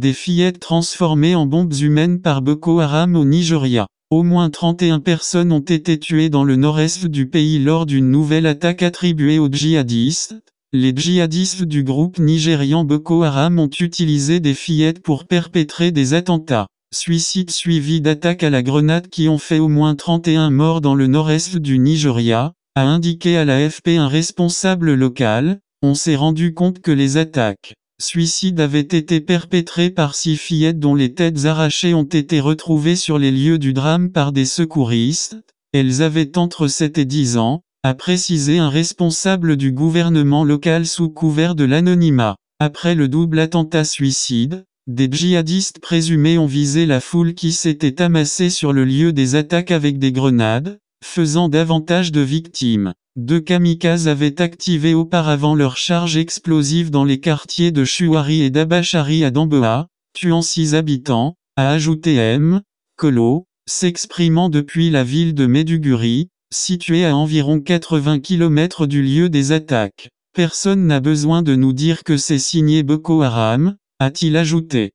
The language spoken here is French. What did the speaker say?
Des fillettes transformées en bombes humaines par Boko Haram au Nigeria. Au moins 31 personnes ont été tuées dans le nord-est du pays lors d'une nouvelle attaque attribuée aux djihadistes. Les djihadistes du groupe nigérian Boko Haram ont utilisé des fillettes pour perpétrer des attentats. Suicides suivi d'attaques à la grenade qui ont fait au moins 31 morts dans le nord-est du Nigeria, a indiqué à la FP un responsable local. On s'est rendu compte que les attaques suicide avait été perpétré par six fillettes dont les têtes arrachées ont été retrouvées sur les lieux du drame par des secouristes. Elles avaient entre 7 et 10 ans, a précisé un responsable du gouvernement local sous couvert de l'anonymat. Après le double attentat suicide, des djihadistes présumés ont visé la foule qui s'était amassée sur le lieu des attaques avec des grenades, faisant davantage de victimes. Deux kamikazes avaient activé auparavant leurs charges explosives dans les quartiers de Shuari et d'Abachari à Damboa, tuant six habitants, a ajouté M. Kolo, s'exprimant depuis la ville de Meduguri, située à environ 80 km du lieu des attaques. Personne n'a besoin de nous dire que c'est signé Boko Haram, a-t-il ajouté.